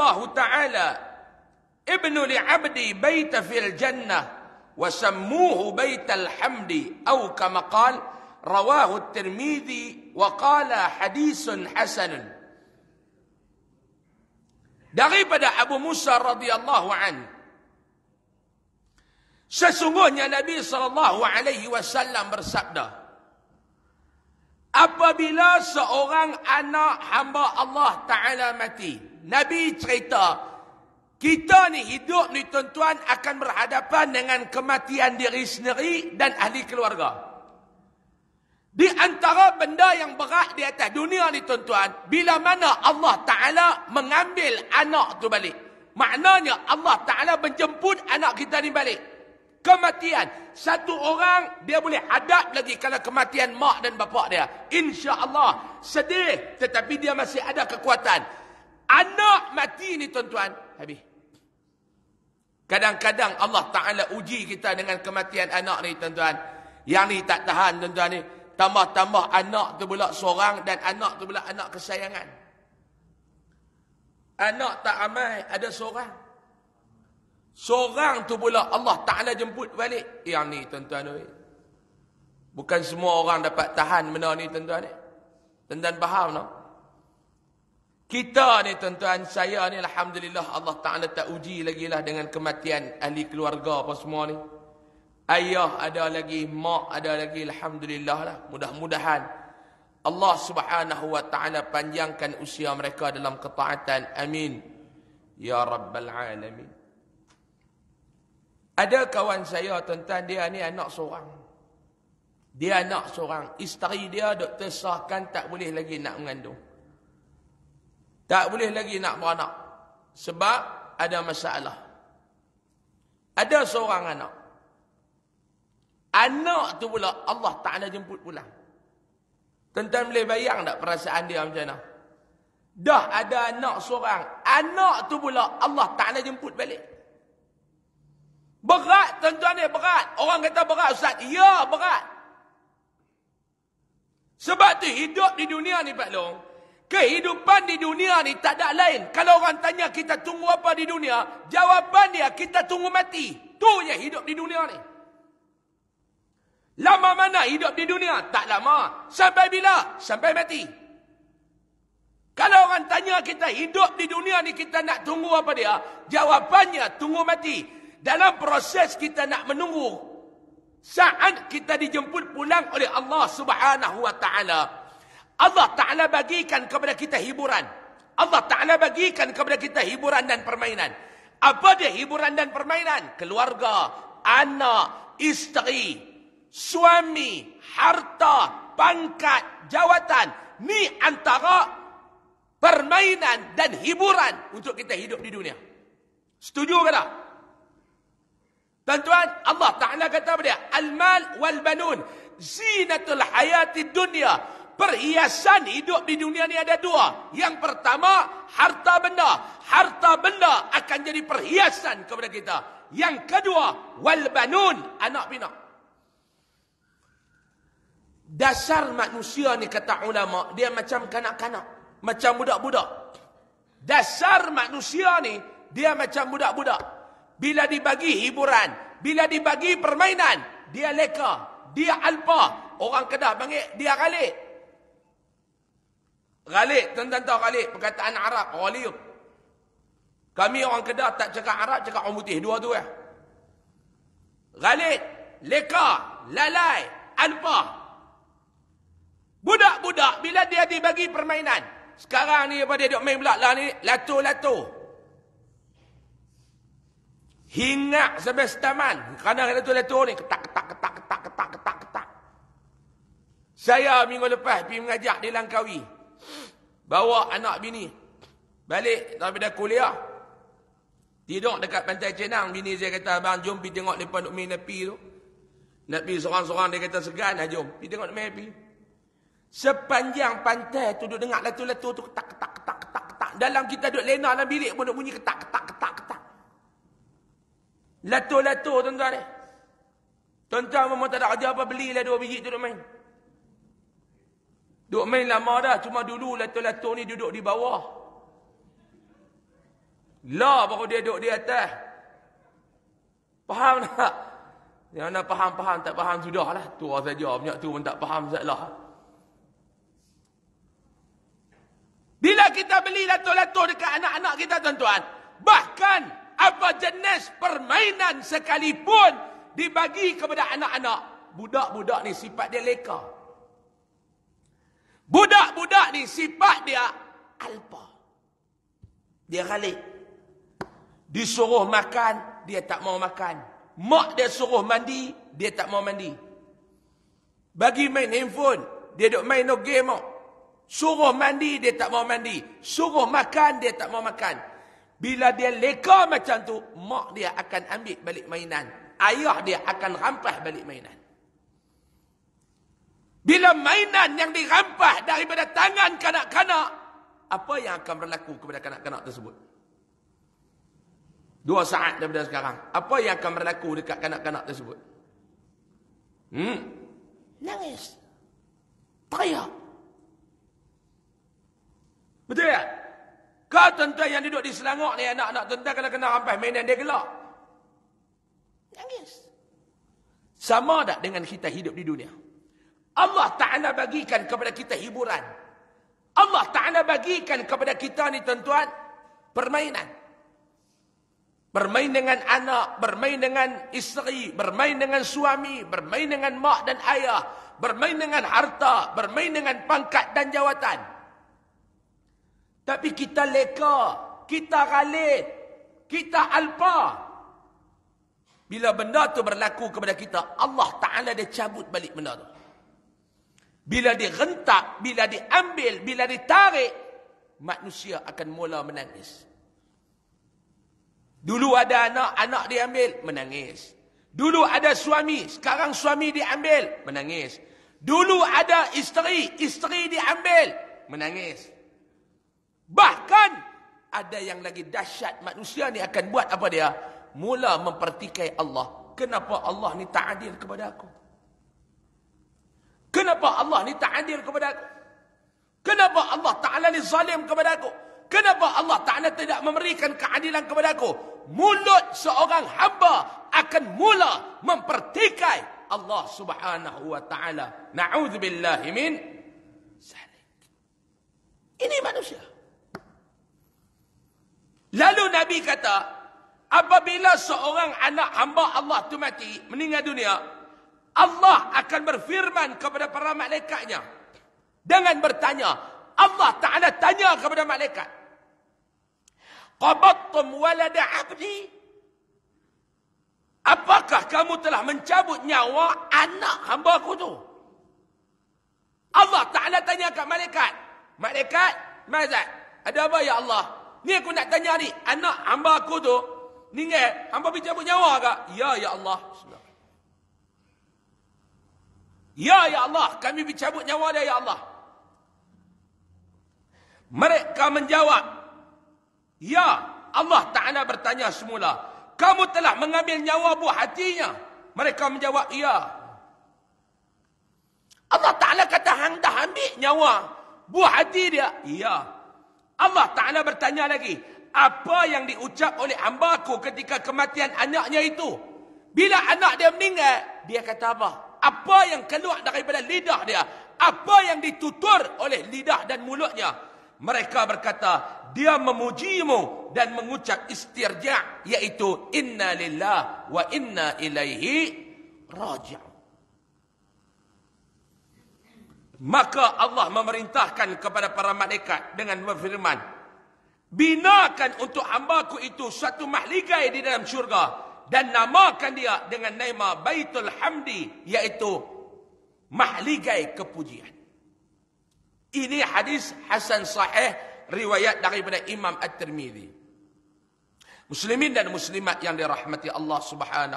الله تعالى ابن لعبدي بيت في الجنة وسموه بيت الحمد أو كما قال رواه الترمذي وقال حديث حسن daripada Abu Musa radhiyallahu an sesungguhnya Nabi sallallahu alaihi wasallam bersabda Apabila seorang anak hamba Allah Ta'ala mati. Nabi cerita. Kita ni hidup ni tuan-tuan akan berhadapan dengan kematian diri sendiri dan ahli keluarga. Di antara benda yang berat di atas dunia ni tuan-tuan. Bila mana Allah Ta'ala mengambil anak tu balik. Maknanya Allah Ta'ala menjemput anak kita ni balik kematian satu orang dia boleh hadap lagi kalau kematian mak dan bapak dia insya-Allah sedih tetapi dia masih ada kekuatan anak mati ni tuan-tuan habis kadang-kadang Allah Taala uji kita dengan kematian anak ni tuan-tuan yang ni tak tahan tuan-tuan ni tambah-tambah anak tu pula seorang dan anak tu pula anak kesayangan anak tak amai ada seorang Seorang tu pula Allah Ta'ala jemput balik. Eh, yang ni tuan-tuan. Bukan semua orang dapat tahan benda ni tuan-tuan. Tuan-tuan faham tak? Kita ni tuan-tuan, saya ni Alhamdulillah Allah Ta'ala tak uji lagi lah dengan kematian ahli keluarga apa semua ni. Ayah ada lagi, mak ada lagi, Alhamdulillah lah. Mudah-mudahan Allah Subhanahu Wa Ta'ala panjangkan usia mereka dalam ketaatan. Amin. Ya Rabbal Alamin. Ada kawan saya tentang dia ni anak seorang. Dia anak seorang. Isteri dia dok tersahkan tak boleh lagi nak mengandung. Tak boleh lagi nak beranak. Sebab ada masalah. Ada seorang anak. Anak tu pula Allah Ta'ala jemput pulang. Tentang boleh bayang tak perasaan dia macam mana? Dah ada anak seorang. Anak tu pula Allah tak ada jemput balik. Berat tuan-tuan ni, berat. Orang kata berat Ustaz. Ya, berat. Sebab tu hidup di dunia ni Pak Long. Kehidupan di dunia ni tak ada lain. Kalau orang tanya kita tunggu apa di dunia, jawapan dia kita tunggu mati. Tu je hidup di dunia ni. Lama mana hidup di dunia? Tak lama. Sampai bila? Sampai mati. Kalau orang tanya kita hidup di dunia ni kita nak tunggu apa dia? Jawapannya tunggu mati dalam proses kita nak menunggu saat kita dijemput pulang oleh Allah Subhanahu wa taala Allah taala bagikan kepada kita hiburan Allah taala bagikan kepada kita hiburan dan permainan apa dia hiburan dan permainan keluarga anak isteri suami harta pangkat jawatan ni antara permainan dan hiburan untuk kita hidup di dunia setuju ke tak Tuan-tuan, Allah Ta'ala kata apa dia? Al-mal wal-banun. Zinatul hayati dunia. Perhiasan hidup di dunia ni ada dua. Yang pertama, harta benda. Harta benda akan jadi perhiasan kepada kita. Yang kedua, wal-banun. Anak bina. Dasar manusia ni kata ulama, dia macam kanak-kanak. Macam budak-budak. Dasar manusia ni, dia macam budak-budak bila dibagi hiburan, bila dibagi permainan, dia leka, dia alpa. Orang Kedah panggil dia ghalik. Ghalik, tuan-tuan tahu ghalik, perkataan Arab, ghalik. Kami orang Kedah tak cakap Arab, cakap orang putih, dua tu ya. Eh. Ghalik, leka, lalai, alpa. Budak-budak bila dia dibagi permainan. Sekarang ni pada dia main pula lah ni, latu-latu hingga sampai setaman kerana kereta tu letur ni ketak ketak ketak ketak ketak ketak ketak saya minggu lepas pergi mengajak di Langkawi bawa anak bini balik daripada kuliah tidur dekat pantai Cenang bini saya kata abang jom pergi tengok depan Umi Nepi tu nak pergi seorang-seorang dia kata segan lah jom pergi tengok Umi Nepi sepanjang pantai tu duduk dengar letur-letur tu ketak ketak ketak ketak ketak dalam kita duduk lena dalam bilik pun duduk bunyi ketak ketak ketak Latuh-latuh tuan-tuan ni. Tuan-tuan memang tak ada kerja apa belilah dua biji tu duduk main. Duduk main lama dah. Cuma dulu latuh-latuh ni duduk di bawah. Lah baru dia duduk di atas. Faham tak? Yang nak faham-faham tak faham sudahlah. Tua saja banyak tu pun tak faham lah. Bila kita beli latuh-latuh dekat anak-anak kita tuan-tuan. Bahkan apa jenis permainan sekalipun dibagi kepada anak-anak. Budak-budak ni sifat dia leka. Budak-budak ni sifat dia alpa. Dia ralik. Disuruh makan, dia tak mau makan. Mak dia suruh mandi, dia tak mau mandi. Bagi main handphone, dia duk main no game. Suruh mandi, dia tak mau mandi. Suruh makan, dia tak mau makan. Bila dia leka macam tu, mak dia akan ambil balik mainan. Ayah dia akan rampas balik mainan. Bila mainan yang dirampas daripada tangan kanak-kanak, apa yang akan berlaku kepada kanak-kanak tersebut? Dua saat daripada sekarang. Apa yang akan berlaku dekat kanak-kanak tersebut? Hmm? Nangis. Teriak. Betul tak? Ya? Kau tentu yang duduk di Selangor ni anak-anak tentu kalau kena rampas mainan dia gelak. Nangis. Sama tak dengan kita hidup di dunia? Allah Ta'ala bagikan kepada kita hiburan. Allah Ta'ala bagikan kepada kita ni tuan-tuan, permainan. Bermain dengan anak, bermain dengan isteri, bermain dengan suami, bermain dengan mak dan ayah, bermain dengan harta, bermain dengan pangkat dan jawatan. Tapi kita leka, kita ralit, kita alpa. Bila benda tu berlaku kepada kita, Allah Ta'ala dia cabut balik benda tu. Bila direntak, bila diambil, bila ditarik, manusia akan mula menangis. Dulu ada anak, anak diambil, menangis. Dulu ada suami, sekarang suami diambil, menangis. Dulu ada isteri, isteri diambil, menangis. Menangis. Bahkan ada yang lagi dahsyat manusia ni akan buat apa dia? Mula mempertikai Allah. Kenapa Allah ni tak adil kepada aku? Kenapa Allah ni tak adil kepada aku? Kenapa Allah Ta'ala ni zalim kepada aku? Kenapa Allah Ta'ala tidak memberikan keadilan kepada aku? Mulut seorang hamba akan mula mempertikai Allah Subhanahu Wa Ta'ala. Na'udzubillahimin. Ini manusia. Lalu Nabi kata, apabila seorang anak hamba Allah tu mati, meninggal dunia, Allah akan berfirman kepada para malaikatnya. Dengan bertanya, Allah Ta'ala tanya kepada malaikat. Qabattum walada abdi? Apakah kamu telah mencabut nyawa anak hamba aku tu? Allah Ta'ala tanya kepada malaikat. Malaikat, mazat. Ada apa ya Allah? Ni aku nak tanya ni, anak hamba aku tu, ni ingat, hamba pergi cabut nyawa ke? Ya, ya Allah. Ya, ya Allah, kami bicabut cabut nyawa dia, ya Allah. Mereka menjawab, Ya, Allah Ta'ala bertanya semula, kamu telah mengambil nyawa buah hatinya. Mereka menjawab, ya. Allah Ta'ala kata, hang dah ambil nyawa buah hati dia. Ya, Allah Ta'ala bertanya lagi. Apa yang diucap oleh hambaku ketika kematian anaknya itu? Bila anak dia meninggal, dia kata apa? Apa yang keluar daripada lidah dia? Apa yang ditutur oleh lidah dan mulutnya? Mereka berkata, dia memujimu dan mengucap istirja' iaitu inna lillah wa inna ilaihi raji'un. Maka Allah memerintahkan kepada para malaikat dengan berfirman, binakan untuk hambaku itu satu mahligai di dalam syurga dan namakan dia dengan nama Baitul Hamdi iaitu mahligai kepujian. Ini hadis Hasan Sahih riwayat daripada Imam At-Tirmidzi. Muslimin dan muslimat yang dirahmati Allah Subhanahu